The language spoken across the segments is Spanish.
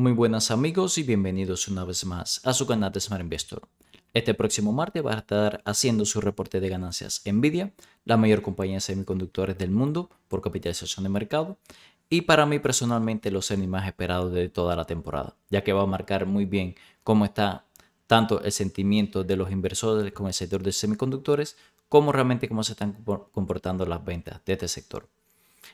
Muy buenas amigos y bienvenidos una vez más a su canal de Smart Investor. Este próximo martes va a estar haciendo su reporte de ganancias Nvidia, la mayor compañía de semiconductores del mundo por capitalización de mercado, y para mí personalmente los semi más esperados de toda la temporada, ya que va a marcar muy bien cómo está tanto el sentimiento de los inversores con el sector de semiconductores, como realmente cómo se están comportando las ventas de este sector.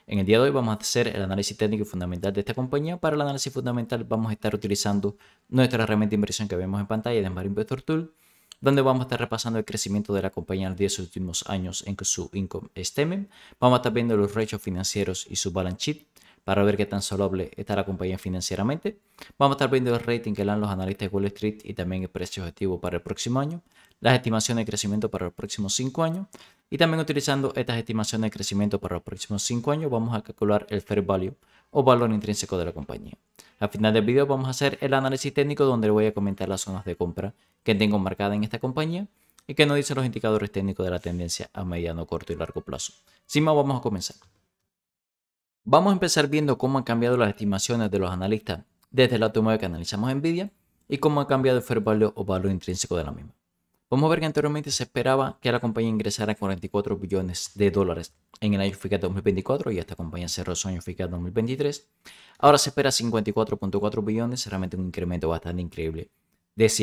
En el día de hoy vamos a hacer el análisis técnico y fundamental de esta compañía. Para el análisis fundamental vamos a estar utilizando nuestra herramienta de inversión que vemos en pantalla de Smart Investor Tool, donde vamos a estar repasando el crecimiento de la compañía en los 10 últimos años en que su income esteme. Vamos a estar viendo los ratios financieros y su balance sheet para ver qué tan soluble está la compañía financieramente. Vamos a estar viendo el rating que le dan los analistas de Wall Street y también el precio objetivo para el próximo año, las estimaciones de crecimiento para los próximos 5 años y también utilizando estas estimaciones de crecimiento para los próximos 5 años vamos a calcular el fair value o valor intrínseco de la compañía. Al final del video vamos a hacer el análisis técnico donde voy a comentar las zonas de compra que tengo marcada en esta compañía y que nos dicen los indicadores técnicos de la tendencia a mediano, corto y largo plazo. Sin más, vamos a comenzar. Vamos a empezar viendo cómo han cambiado las estimaciones de los analistas desde la toma que analizamos NVIDIA y cómo ha cambiado el fair value o valor intrínseco de la misma. Vamos a ver que anteriormente se esperaba que la compañía ingresara 44 billones de dólares en el año fiscal 2024 y esta compañía cerró su año fiscal 2023. Ahora se espera 54.4 billones, realmente un incremento bastante increíble de 10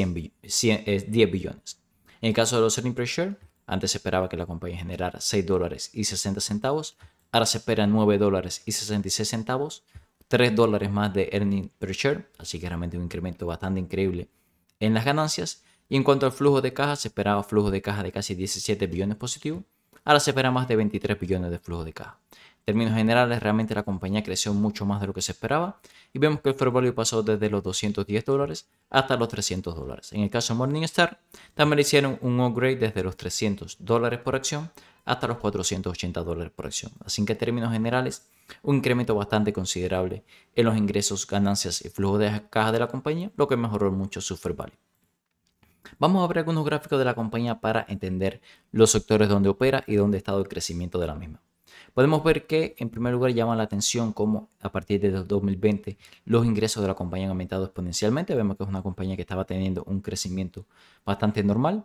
eh, billones. En el caso de los earnings pressure, antes se esperaba que la compañía generara 6 dólares y 60 centavos, Ahora se espera 9 dólares y 66 centavos, 3 dólares más de Earnings per share, así que realmente un incremento bastante increíble en las ganancias. Y en cuanto al flujo de caja, se esperaba flujo de caja de casi 17 billones positivo, ahora se espera más de 23 billones de flujo de caja. En términos generales, realmente la compañía creció mucho más de lo que se esperaba y vemos que el fair value pasó desde los 210 dólares hasta los 300 dólares. En el caso de Morningstar, también hicieron un upgrade desde los 300 dólares por acción hasta los 480 dólares por acción. Así que en términos generales, un incremento bastante considerable en los ingresos, ganancias y flujos de caja de la compañía, lo que mejoró mucho su fair value. Vamos a ver algunos gráficos de la compañía para entender los sectores donde opera y dónde ha estado el crecimiento de la misma. Podemos ver que en primer lugar llama la atención cómo a partir de 2020 los ingresos de la compañía han aumentado exponencialmente. Vemos que es una compañía que estaba teniendo un crecimiento bastante normal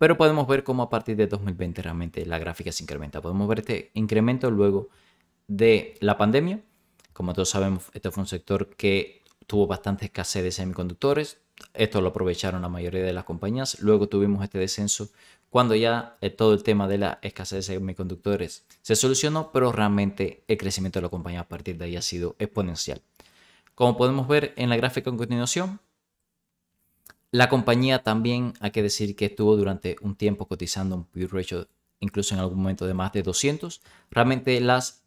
pero podemos ver cómo a partir de 2020 realmente la gráfica se incrementa. Podemos ver este incremento luego de la pandemia. Como todos sabemos, este fue un sector que tuvo bastante escasez de semiconductores. Esto lo aprovecharon la mayoría de las compañías. Luego tuvimos este descenso cuando ya eh, todo el tema de la escasez de semiconductores se solucionó, pero realmente el crecimiento de la compañía a partir de ahí ha sido exponencial. Como podemos ver en la gráfica en continuación, la compañía también hay que decir que estuvo durante un tiempo cotizando un P ratio incluso en algún momento de más de 200. Realmente las,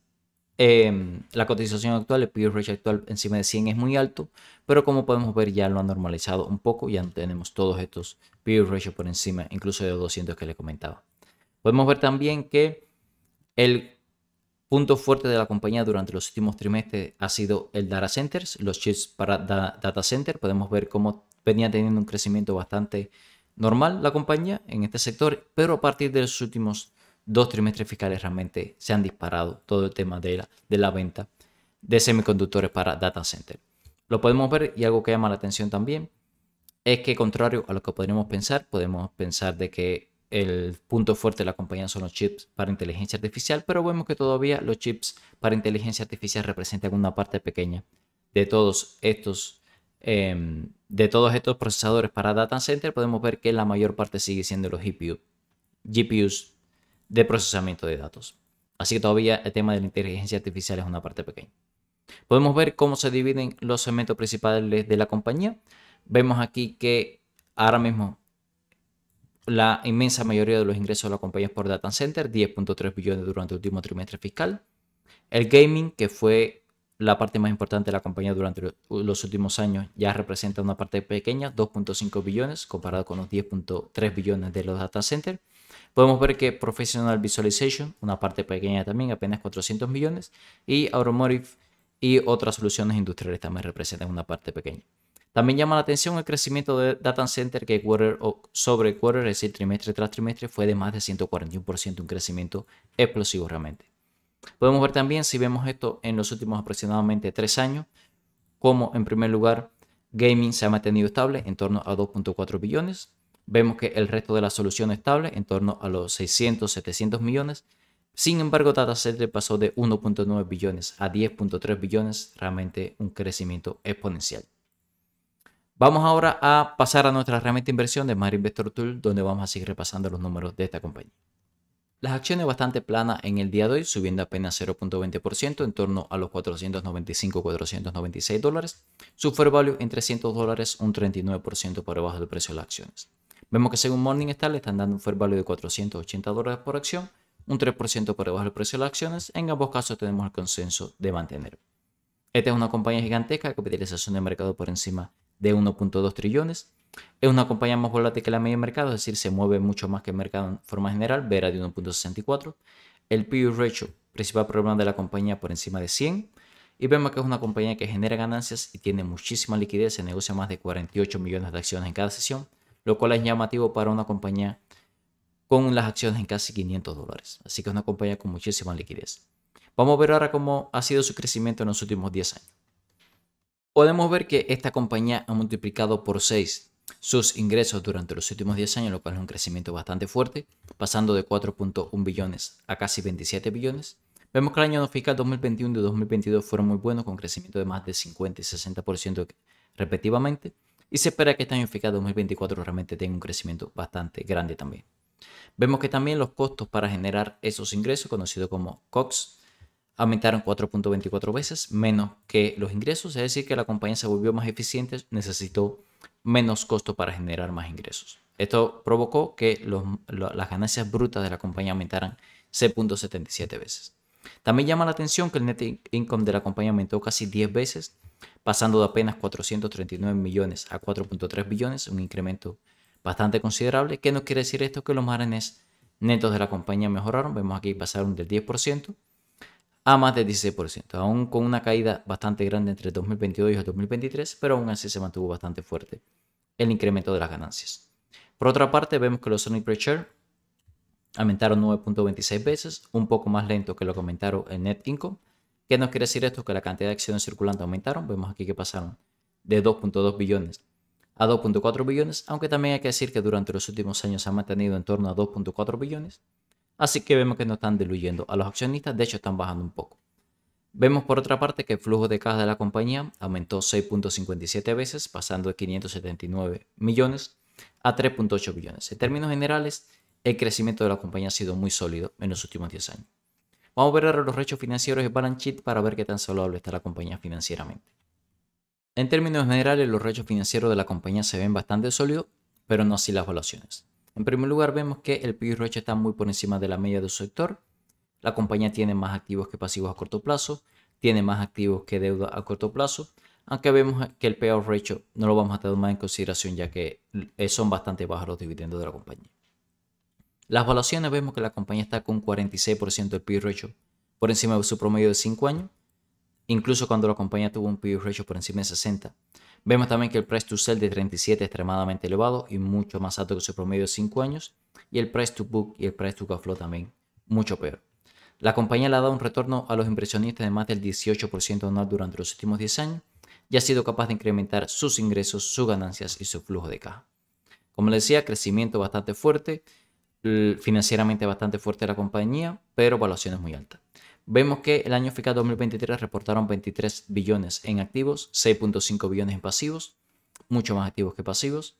em, la cotización actual, el P ratio actual encima de 100 es muy alto, pero como podemos ver ya lo han normalizado un poco, ya tenemos todos estos P ratio por encima incluso de 200 que les comentaba. Podemos ver también que el Punto fuerte de la compañía durante los últimos trimestres ha sido el data centers, los chips para data center. Podemos ver cómo venía teniendo un crecimiento bastante normal la compañía en este sector, pero a partir de los últimos dos trimestres fiscales realmente se han disparado todo el tema de la, de la venta de semiconductores para data center. Lo podemos ver y algo que llama la atención también es que contrario a lo que podríamos pensar, podemos pensar de que el punto fuerte de la compañía son los chips para inteligencia artificial, pero vemos que todavía los chips para inteligencia artificial representan una parte pequeña de todos estos, em, de todos estos procesadores para data center. Podemos ver que la mayor parte sigue siendo los GPUs de procesamiento de datos. Así que todavía el tema de la inteligencia artificial es una parte pequeña. Podemos ver cómo se dividen los segmentos principales de la compañía. Vemos aquí que ahora mismo la inmensa mayoría de los ingresos de la compañía por data center, 10.3 billones durante el último trimestre fiscal. El gaming, que fue la parte más importante de la compañía durante los últimos años, ya representa una parte pequeña, 2.5 billones, comparado con los 10.3 billones de los data Center. Podemos ver que Professional Visualization, una parte pequeña también, apenas 400 millones, y Automotive y otras soluciones industriales también representan una parte pequeña. También llama la atención el crecimiento de data center que quarter sobre quarter, es decir, trimestre tras trimestre, fue de más de 141%, un crecimiento explosivo realmente. Podemos ver también, si vemos esto en los últimos aproximadamente tres años, como en primer lugar gaming se ha mantenido estable en torno a 2.4 billones. Vemos que el resto de la solución estable en torno a los 600-700 millones. Sin embargo, Data Center pasó de 1.9 billones a 10.3 billones, realmente un crecimiento exponencial. Vamos ahora a pasar a nuestra herramienta de inversión de Marinvestor Tool, donde vamos a seguir repasando los números de esta compañía. Las acciones bastante planas en el día de hoy, subiendo apenas 0.20% en torno a los 495-496 dólares. Su fair value en 300 dólares, un 39% por debajo del precio de las acciones. Vemos que según Morningstar le están dando un fair value de 480 dólares por acción, un 3% por debajo del precio de las acciones. En ambos casos tenemos el consenso de mantener. Esta es una compañía gigantesca, capitalización de mercado por encima de 1.2 trillones. Es una compañía más volátil que la media de mercado, es decir, se mueve mucho más que el mercado en forma general, Vera de 1.64. El P.U. ratio, principal problema de la compañía, por encima de 100. Y vemos que es una compañía que genera ganancias y tiene muchísima liquidez, se negocia más de 48 millones de acciones en cada sesión, lo cual es llamativo para una compañía con las acciones en casi 500 dólares. Así que es una compañía con muchísima liquidez. Vamos a ver ahora cómo ha sido su crecimiento en los últimos 10 años podemos ver que esta compañía ha multiplicado por 6 sus ingresos durante los últimos 10 años, lo cual es un crecimiento bastante fuerte, pasando de 4.1 billones a casi 27 billones. Vemos que el año fiscal 2021 y 2022 fueron muy buenos, con crecimiento de más de 50 y 60% respectivamente. Y se espera que este año fiscal 2024 realmente tenga un crecimiento bastante grande también. Vemos que también los costos para generar esos ingresos, conocidos como COX, aumentaron 4.24 veces menos que los ingresos, es decir, que la compañía se volvió más eficiente, necesitó menos costo para generar más ingresos. Esto provocó que las ganancias brutas de la compañía aumentaran 6.77 veces. También llama la atención que el net income de la compañía aumentó casi 10 veces, pasando de apenas 439 millones a 4.3 billones, un incremento bastante considerable. ¿Qué nos quiere decir esto? Que los márgenes netos de la compañía mejoraron, vemos aquí pasaron del 10% a más del 16%, aún con una caída bastante grande entre 2022 y 2023, pero aún así se mantuvo bastante fuerte el incremento de las ganancias. Por otra parte, vemos que los earnings per share aumentaron 9.26 veces, un poco más lento que lo que aumentaron el net income. ¿Qué nos quiere decir esto? Que la cantidad de acciones circulantes aumentaron, vemos aquí que pasaron de 2.2 billones a 2.4 billones, aunque también hay que decir que durante los últimos años se ha mantenido en torno a 2.4 billones, Así que vemos que no están diluyendo a los accionistas, de hecho están bajando un poco. Vemos por otra parte que el flujo de caja de la compañía aumentó 6.57 veces, pasando de 579 millones a 3.8 billones. En términos generales, el crecimiento de la compañía ha sido muy sólido en los últimos 10 años. Vamos a ver ahora los rechos financieros de balance sheet para ver qué tan saludable está la compañía financieramente. En términos generales, los rechos financieros de la compañía se ven bastante sólidos, pero no así las evaluaciones. En primer lugar, vemos que el PIB ratio está muy por encima de la media de su sector. La compañía tiene más activos que pasivos a corto plazo, tiene más activos que deuda a corto plazo, aunque vemos que el payout ratio no lo vamos a tomar en consideración ya que eh, son bastante bajos los dividendos de la compañía. Las valuaciones vemos que la compañía está con 46% del PIB ratio por encima de su promedio de 5 años, incluso cuando la compañía tuvo un PIB ratio por encima de 60. Vemos también que el price to sell de 37 es extremadamente elevado y mucho más alto que su promedio de 5 años. Y el price to book y el price to cash flow también mucho peor. La compañía le ha dado un retorno a los impresionistas de más del 18% anual durante los últimos 10 años y ha sido capaz de incrementar sus ingresos, sus ganancias y su flujo de caja. Como les decía, crecimiento bastante fuerte, financieramente bastante fuerte la compañía, pero valuaciones muy altas. Vemos que el año fiscal 2023 reportaron 23 billones en activos, 6.5 billones en pasivos, mucho más activos que pasivos.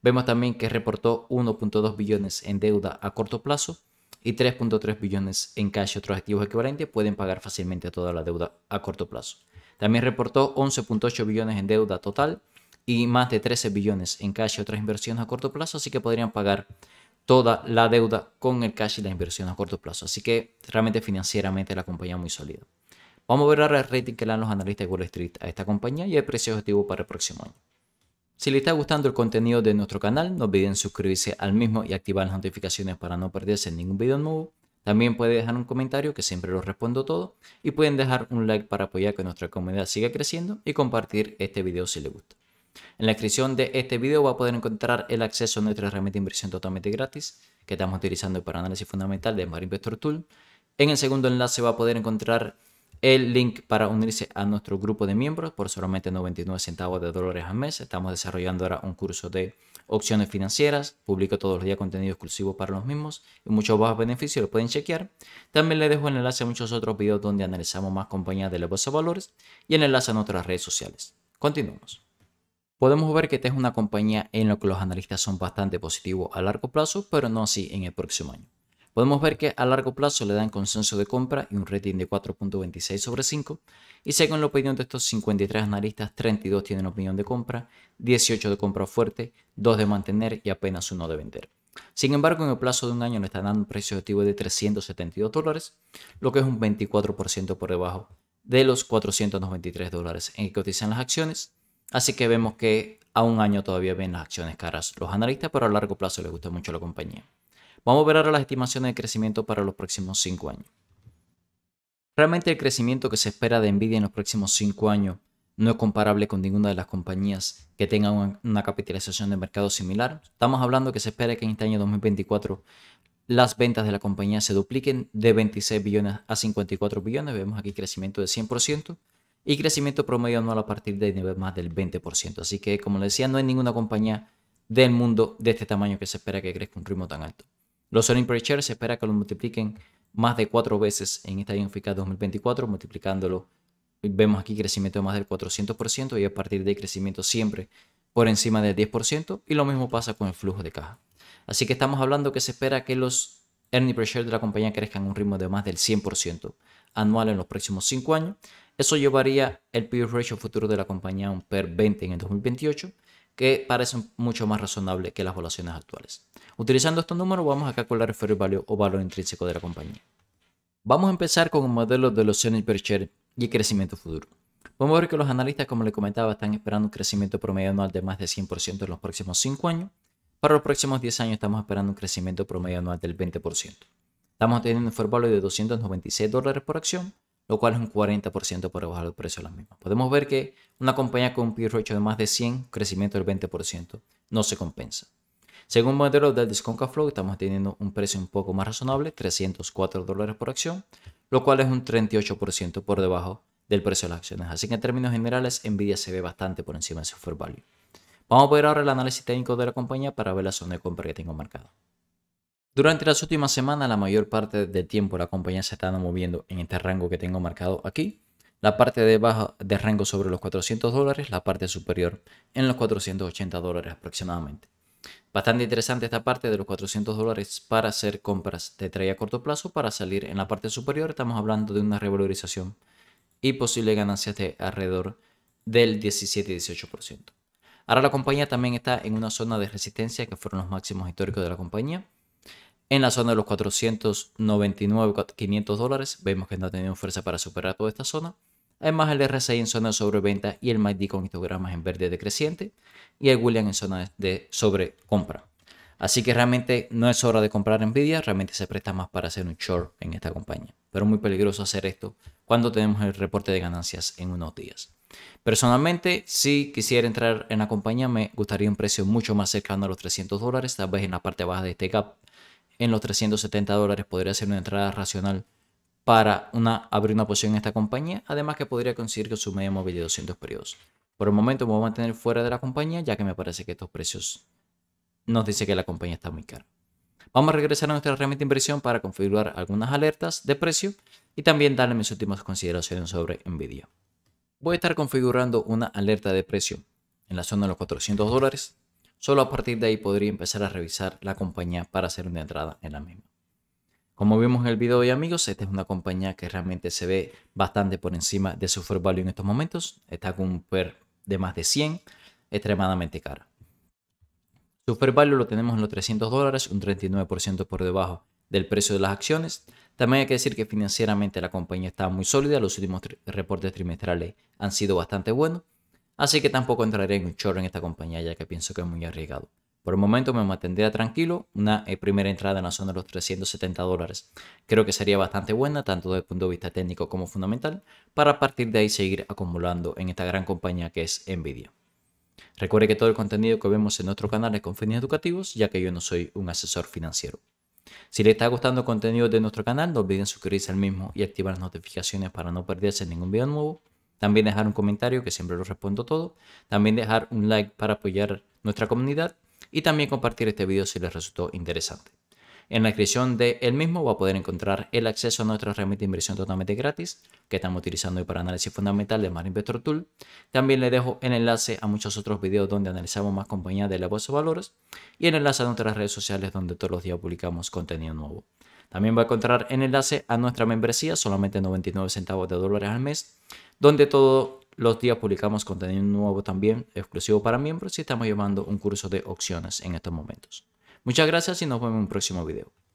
Vemos también que reportó 1.2 billones en deuda a corto plazo y 3.3 billones en cash y otros activos equivalentes pueden pagar fácilmente toda la deuda a corto plazo. También reportó 11.8 billones en deuda total y más de 13 billones en cash y otras inversiones a corto plazo, así que podrían pagar toda la deuda con el cash y la inversión a corto plazo. Así que realmente financieramente la compañía es muy sólida. Vamos a ver ahora el rating que le dan los analistas de Wall Street a esta compañía y el precio objetivo para el próximo año. Si les está gustando el contenido de nuestro canal, no olviden suscribirse al mismo y activar las notificaciones para no perderse ningún video nuevo. También pueden dejar un comentario que siempre lo respondo todo y pueden dejar un like para apoyar que nuestra comunidad siga creciendo y compartir este video si les gusta. En la descripción de este video va a poder encontrar el acceso a nuestra herramienta de inversión totalmente gratis que estamos utilizando para análisis fundamental de Smart Investor Tool. En el segundo enlace va a poder encontrar el link para unirse a nuestro grupo de miembros por solamente 99 centavos de dólares al mes. Estamos desarrollando ahora un curso de opciones financieras. Publico todos los días contenido exclusivo para los mismos y muchos bajos beneficios. Lo pueden chequear. También le dejo el enlace a muchos otros videos donde analizamos más compañías de la bolsa de valores y el enlace a nuestras redes sociales. Continuamos podemos ver que esta es una compañía en la que los analistas son bastante positivos a largo plazo, pero no así en el próximo año. Podemos ver que a largo plazo le dan consenso de compra y un rating de 4.26 sobre 5, y según la opinión de estos 53 analistas, 32 tienen opinión de compra, 18 de compra fuerte, 2 de mantener y apenas 1 de vender. Sin embargo, en el plazo de un año le están dando un precio objetivo de 372 dólares, lo que es un 24% por debajo de los 493 dólares en que cotizan las acciones Así que vemos que a un año todavía ven las acciones caras los analistas, pero a largo plazo les gusta mucho la compañía. Vamos a ver ahora las estimaciones de crecimiento para los próximos 5 años. Realmente el crecimiento que se espera de Nvidia en los próximos 5 años no es comparable con ninguna de las compañías que tengan una capitalización de mercado similar. Estamos hablando que se espera que en este año 2024 las ventas de la compañía se dupliquen de 26 billones a 54 billones. Vemos aquí crecimiento de 100% y crecimiento promedio anual a partir de nivel más del 20%. Así que, como les decía, no hay ninguna compañía del mundo de este tamaño que se espera que crezca un ritmo tan alto. Los earnings per share se espera que lo multipliquen más de cuatro veces en esta año fiscal 2024, multiplicándolo. Vemos aquí crecimiento de más del 400% y a partir de ahí crecimiento siempre por encima del 10% y lo mismo pasa con el flujo de caja. Así que estamos hablando que se espera que los earnings per share de la compañía crezcan a un ritmo de más del 100% anual en los próximos cinco años, eso llevaría el peer ratio futuro de la compañía a un PER 20 en el 2028, que parece mucho más razonable que las evaluaciones actuales. Utilizando estos números vamos a calcular el fair value o valor intrínseco de la compañía. Vamos a empezar con un modelo de los earnings per share y el crecimiento futuro. Vamos a ver que los analistas, como les comentaba, están esperando un crecimiento promedio anual de más de 100% en los próximos 5 años. Para los próximos 10 años estamos esperando un crecimiento promedio anual del 20%. Estamos teniendo un fair value de 296 dólares por acción lo cual es un 40% por debajo del precio de las mismas. Podemos ver que una compañía con un PRO8 e de más de 100, crecimiento del 20%, no se compensa. Según el modelo del Disconca flow, estamos teniendo un precio un poco más razonable, 304 dólares por acción, lo cual es un 38% por debajo del precio de las acciones. Así que en términos generales, Nvidia se ve bastante por encima de su fair value. Vamos a ver ahora el análisis técnico de la compañía para ver la zona de compra que tengo marcado. Durante las últimas semanas, la mayor parte del tiempo la compañía se ha moviendo en este rango que tengo marcado aquí. La parte de baja de rango sobre los 400 dólares, la parte superior en los 480 dólares aproximadamente. Bastante interesante esta parte de los 400 dólares para hacer compras de trade a corto plazo para salir en la parte superior. Estamos hablando de una revalorización y posible ganancias de alrededor del 17-18%. Ahora la compañía también está en una zona de resistencia que fueron los máximos históricos de la compañía en la zona de los 499, 500 dólares. Vemos que no ha tenido fuerza para superar toda esta zona. Además, el RSI en zona de sobreventa y el MACD con histogramas en verde decreciente y el William en zona de sobrecompra. Así que realmente no es hora de comprar Nvidia, realmente se presta más para hacer un short en esta compañía. Pero muy peligroso hacer esto cuando tenemos el reporte de ganancias en unos días. Personalmente, si quisiera entrar en la compañía, me gustaría un precio mucho más cercano a los 300 dólares, tal vez en la parte baja de este gap en los 370 dólares podría ser una entrada racional para abrir una posición en esta compañía, además que podría conseguir que su media móvil de 200 periodos. Por el momento me voy a mantener fuera de la compañía, ya que me parece que estos precios nos dice que la compañía está muy cara. Vamos a regresar a nuestra herramienta de inversión para configurar algunas alertas de precio y también darle mis últimas consideraciones sobre Nvidia. Voy a estar configurando una alerta de precio en la zona de los 400 dólares Solo a partir de ahí podría empezar a revisar la compañía para hacer una entrada en la misma. Como vimos en el video hoy amigos, esta es una compañía que realmente se ve bastante por encima de su value en estos momentos. Está con un PER de más de 100, extremadamente cara. Super value lo tenemos en los 300 dólares, un 39% por debajo del precio de las acciones. También hay que decir que financieramente la compañía está muy sólida, los últimos reportes trimestrales han sido bastante buenos Así que tampoco entraré en un chorro en esta compañía ya que pienso que es muy arriesgado. Por el momento me mantendría tranquilo, una eh, primera entrada en la zona de los 370 dólares. Creo que sería bastante buena, tanto desde el punto de vista técnico como fundamental, para partir de ahí seguir acumulando en esta gran compañía que es Nvidia. Recuerde que todo el contenido que vemos en nuestro canal es con fines educativos, ya que yo no soy un asesor financiero. Si le está gustando el contenido de nuestro canal, no olviden suscribirse al mismo y activar las notificaciones para no perderse ningún video nuevo. También dejar un comentario, que siempre lo respondo todo. También dejar un like para apoyar nuestra comunidad. Y también compartir este video si les resultó interesante. En la descripción de el mismo va a poder encontrar el acceso a nuestra herramienta de inversión totalmente gratis que estamos utilizando hoy para análisis fundamental de Mar Investor Tool. También le dejo el enlace a muchos otros videos donde analizamos más compañías de la bolsa de valores y el enlace a nuestras redes sociales donde todos los días publicamos contenido nuevo. También va a encontrar el enlace a nuestra membresía, solamente 99 centavos de dólares al mes, donde todos los días publicamos contenido nuevo también exclusivo para miembros y estamos llevando un curso de opciones en estos momentos. Muchas gracias y nos vemos en un próximo video.